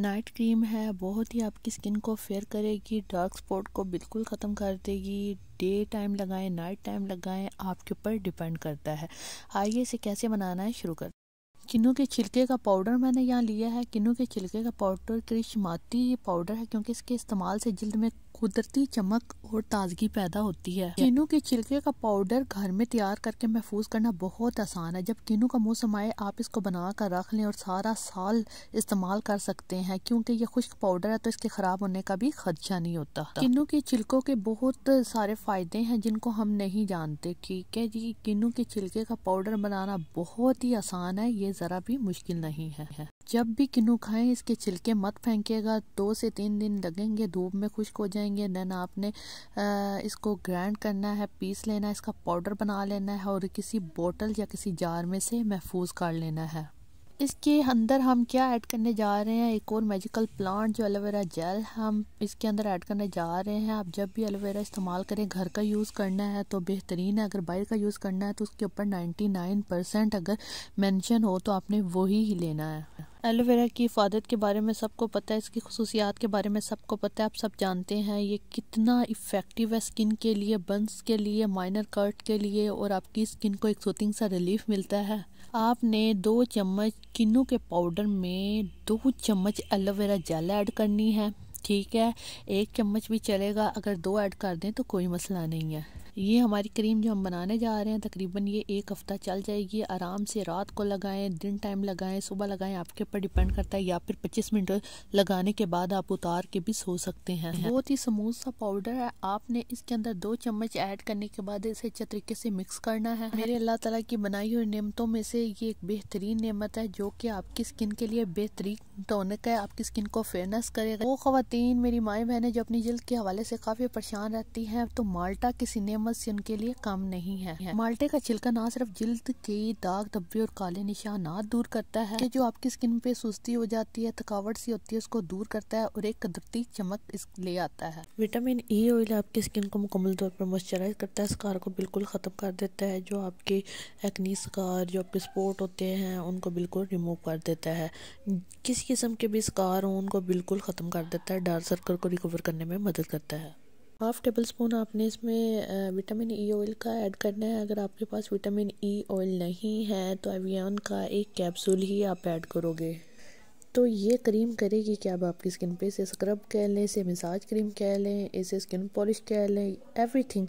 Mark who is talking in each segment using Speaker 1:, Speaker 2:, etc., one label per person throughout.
Speaker 1: Night cream है बहुत ही आपकी स्किन को फेयर करेगी डार्क स्पॉट को बिल्कुल ख़त्म कर देगी डे टाइम लगाएं नाइट टाइम लगाएं आपके ऊपर डिपेंड करता है आइए इसे कैसे बनाना है शुरू कर किन्नू के छिलके का पाउडर मैंने यहाँ लिया है किन्नू के छिलके का पाउडर त्रिशमाती पाउडर है क्योंकि इसके इस्तेमाल से जल्द में कुदरती चमक और ताजगी पैदा होती है किनू के छिलके का पाउडर घर में तैयार करके महफूज करना बहुत आसान है जब किनू का मौसम आए आप इसको बना कर रख लें और सारा साल इस्तेमाल कर सकते हैं क्योंकि ये खुश्क पाउडर है तो इसके खराब होने का भी खदशा नहीं होता किनू के छिलकों के बहुत सारे फायदे हैं जिनको हम नहीं जानते ठीक है जी किनू के छिलके का पाउडर बनाना बहुत ही आसान है ये जरा भी मुश्किल नहीं है जब भी किन्नू खाएं इसके छिलके मत फेंकेगा दो से तीन दिन लगेंगे धूप में खुश्क हो जाएंगे देन आपने इसको ग्राइंड करना है पीस लेना है इसका पाउडर बना लेना है और किसी बोतल या किसी जार में से महफूज कर लेना है इसके अंदर हम क्या ऐड करने जा रहे हैं एक और मैजिकल प्लांट जो एलोवेरा जेल हम इसके अंदर ऐड करने जा रहे हैं आप जब भी एलोवेरा इस्तेमाल करें घर का यूज़ करना है तो बेहतरीन है अगर बाहर का यूज़ करना है तो उसके ऊपर 99 परसेंट अगर मेंशन हो तो आपने वही ही लेना है एलोवेरा की हिफाजत के बारे में सबको पता है इसकी खसूसियात के बारे में सबको पता है आप सब जानते हैं ये कितना इफ़ेक्टिव है स्किन के लिए बंस के लिए माइनर कट के लिए और आपकी स्किन को एक सोथिंग सा रिलीफ मिलता है आपने दो चम्मच किन्नू के पाउडर में दो चम्मच एलोवेरा जेल ऐड करनी है ठीक है एक चम्मच भी चलेगा अगर दो ऐड कर दें तो कोई मसला नहीं है ये हमारी क्रीम जो हम बनाने जा रहे हैं तकरीबन ये एक हफ़्ता चल जाएगी आराम से रात को लगाएं दिन टाइम लगाएं सुबह लगाएं आपके ऊपर डिपेंड करता है या फिर 25 मिनट लगाने के बाद आप उतार के भी सो सकते हैं हम्म। बहुत ही स्मूथ सा पाउडर है आपने इसके अंदर दो चम्मच ऐड करने के बाद इसे अच्छे तरीके से मिक्स करना है मेरे हम्म। अल्लाह तला की बनाई हुई नियमतों में से ये एक बेहतरीन नियमत है जो कि आपकी स्किन के लिए बेहतरीन टोनक है आपकी स्किन को फेयरनेस करेगा वो खातन मेरी माए बहने जो अपनी जल्द के हवाले से काफी परेशान रहती हैं तो माल्टा किसी नियमत से उनके लिए कम नहीं है माल्टे का छिलका ना सिर्फ जल्द के दाग धब्बे और काले निशानात दूर करता है जो आपकी स्किन पे सुस्ती हो जाती है थकावट सी होती है उसको दूर करता है और एक कुदरती चमक ले आता है विटामिन ई e ऑयल आपकी स्किन को मुकम्मल तौर पर मॉइस्चराइज करता है स्कार को बिल्कुल ख़त्म कर देता है जो आपके एक्नी स्कार जो आपके स्पोर्ट होते हैं उनको बिल्कुल रिमूव कर देता है किसी किस्म के भी स्कार हों उनको बिल्कुल ख़त्म कर देता है डार्क सर्कल को रिकवर करने में मदद करता है हाफ़ टेबल स्पून आपने इसमें विटामिन ई ऑयल का ऐड करना है अगर आपके पास विटामिन ई ऑयल नहीं है तो एवियन का एक कैप्सूल ही आप ऐड करोगे तो ये क्रीम करेगी क्या आप आपकी स्किन पे इसे स्क्रब कह लें इसे मिसाज क्रीम कह लें इसे स्किन पॉलिश कह लें एवरीथिंग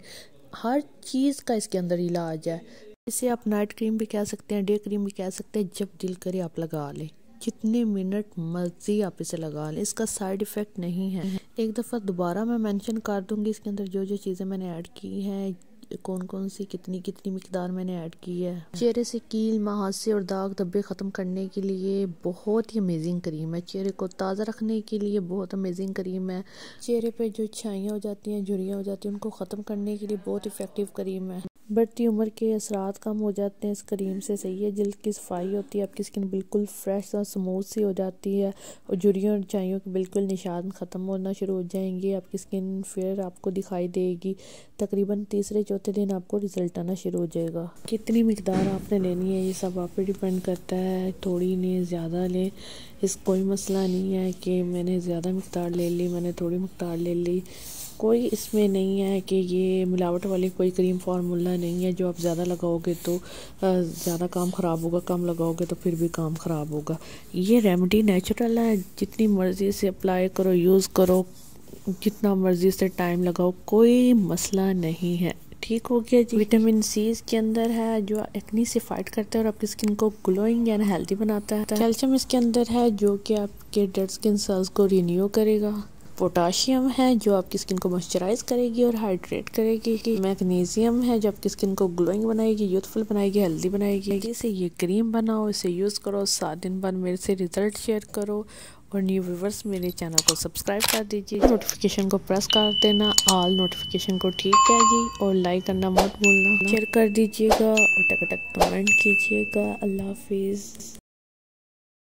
Speaker 1: हर चीज़ का इसके अंदर इलाज है इसे आप नाइट क्रीम भी कह सकते हैं डे क्रीम भी कह सकते हैं जब दिल करे आप लगा लें जितने मिनट मर्जी आप इसे लगा लें इसका साइड इफ़ेक्ट नहीं है एक दफ़ा दोबारा मैं मेंशन कर दूंगी इसके अंदर जो जो चीज़ें मैंने ऐड की हैं कौन कौन सी कितनी कितनी मकदार मैंने ऐड की है चेहरे से कील महासे और दाग धब्बे ख़त्म करने के लिए बहुत ही अमेजिंग क्रीम है चेहरे को ताज़ा रखने के लिए बहुत अमेजिंग क्रीम है चेहरे पे जो छाइयाँ हो जाती हैं झुरियाँ हो जाती हैं उनको ख़त्म करने के लिए बहुत इफ़ेक्टिव क्रीम है बढ़ती उम्र के असरात कम हो जाते हैं इस क्रीम से सही है जल्द की सफाई होती है आपकी स्किन बिल्कुल फ्रेश और स्मूथ सी हो जाती है और जुड़ियों और चाइयों के बिल्कुल निशान ख़त्म होना शुरू हो जाएंगे आपकी स्किन फेयर आपको दिखाई देगी तकरीबन तीसरे चौथे दिन आपको रिज़ल्ट आना शुरू हो जाएगा कितनी मकदार आपने लेनी है ये सब आप पर डिपेंड करता है थोड़ी लें ज़्यादा लें इस कोई मसला नहीं है कि मैंने ज़्यादा मकदार ले ली मैंने थोड़ी मकदार ले ली कोई इसमें नहीं है कि ये मिलावट वाली कोई क्रीम फार्मूला नहीं है जो आप ज़्यादा लगाओगे तो ज़्यादा काम ख़राब होगा कम लगाओगे तो फिर भी काम ख़राब होगा ये रेमेडी नेचुरल है जितनी मर्ज़ी से अप्लाई करो यूज़ करो जितना मर्ज़ी से टाइम लगाओ कोई मसला नहीं है ठीक हो गया जी विटामिन सी इसके अंदर है जो एक्नी से फाइट करता है और आपकी स्किन को ग्लोइंग एंड हेल्दी बनाता है कैल्शियम इसके अंदर है जो कि आपके डेड स्किन सेल्स को रिन्यू करेगा पोटाशियम है जो आपकी स्किन को मॉइस्चराइज करेगी और हाइड्रेट करेगी मैग्नीशियम है जो आपकी स्किन को ग्लोइंग बनाएगी यूथफुल बनाएगी हेल्दी बनाएगी इसे ये क्रीम बनाओ इसे यूज़ करो सात दिन बाद मेरे से रिज़ल्ट शेयर करो और न्यू व्यूवर्स मेरे चैनल को सब्सक्राइब कर दीजिए नोटिफिकेशन को प्रेस कर देना ऑल नोटिफिकेशन को ठीक है जी और लाइक करना मत भूलना शेयर कर दीजिएगा और टक टक कमेंट कीजिएगा अल्लाह हाफिज़